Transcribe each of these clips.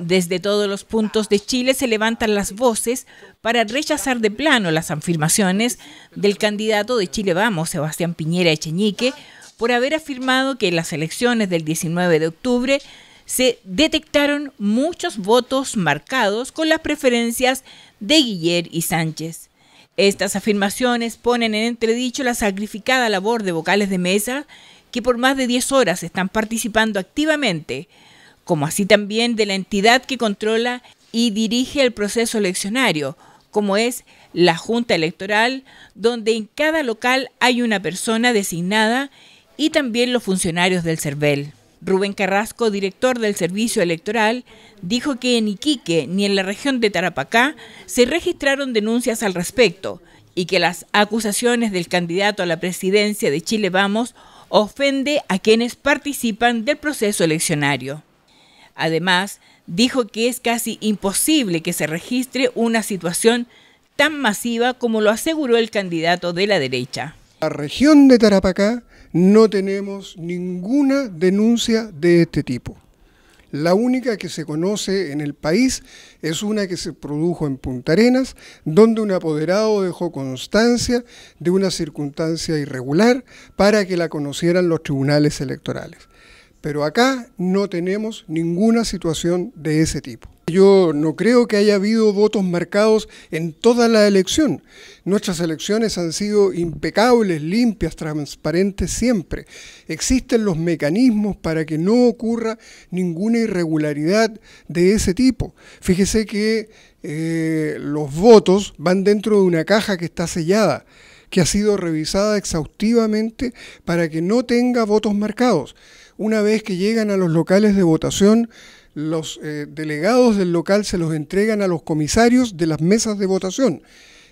Desde todos los puntos de Chile se levantan las voces para rechazar de plano las afirmaciones del candidato de Chile Vamos, Sebastián Piñera Echeñique, por haber afirmado que en las elecciones del 19 de octubre se detectaron muchos votos marcados con las preferencias de Guiller y Sánchez. Estas afirmaciones ponen en entredicho la sacrificada labor de vocales de mesa que por más de 10 horas están participando activamente como así también de la entidad que controla y dirige el proceso eleccionario, como es la Junta Electoral, donde en cada local hay una persona designada y también los funcionarios del CERVEL. Rubén Carrasco, director del Servicio Electoral, dijo que en Iquique ni en la región de Tarapacá se registraron denuncias al respecto y que las acusaciones del candidato a la presidencia de Chile Vamos ofende a quienes participan del proceso eleccionario. Además, dijo que es casi imposible que se registre una situación tan masiva como lo aseguró el candidato de la derecha. La región de Tarapacá no tenemos ninguna denuncia de este tipo. La única que se conoce en el país es una que se produjo en Punta Arenas, donde un apoderado dejó constancia de una circunstancia irregular para que la conocieran los tribunales electorales. Pero acá no tenemos ninguna situación de ese tipo. Yo no creo que haya habido votos marcados en toda la elección. Nuestras elecciones han sido impecables, limpias, transparentes siempre. Existen los mecanismos para que no ocurra ninguna irregularidad de ese tipo. Fíjese que eh, los votos van dentro de una caja que está sellada que ha sido revisada exhaustivamente para que no tenga votos marcados. Una vez que llegan a los locales de votación, los eh, delegados del local se los entregan a los comisarios de las mesas de votación.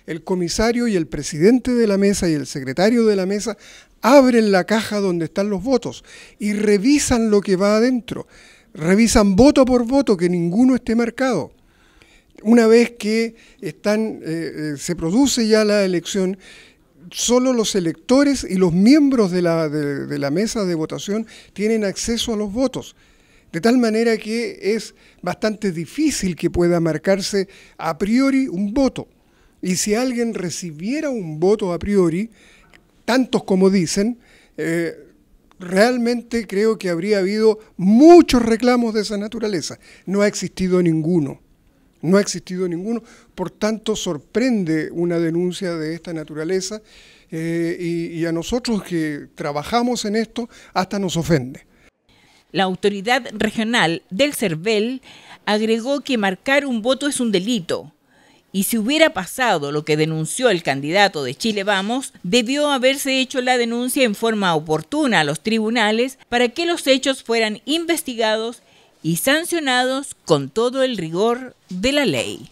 El comisario y el presidente de la mesa y el secretario de la mesa abren la caja donde están los votos y revisan lo que va adentro. Revisan voto por voto que ninguno esté marcado una vez que están, eh, eh, se produce ya la elección, solo los electores y los miembros de la, mesa de votación tienen acceso a los votos. De tal manera que es bastante difícil que pueda marcarse a priori un voto. Y si alguien recibiera un voto a priori, tantos como dicen, eh, realmente creo que habría habido muchos reclamos de esa naturaleza. No ha existido ninguno. No ha existido ninguno, por tanto sorprende una denuncia de esta naturaleza eh, y, y a nosotros que trabajamos en esto hasta nos ofende. La autoridad regional del CERVEL agregó que marcar un voto es un delito y si hubiera pasado lo que denunció el candidato de Chile Vamos, debió haberse hecho la denuncia en forma oportuna a los tribunales para que los hechos fueran investigados y sancionados con todo el rigor de la ley.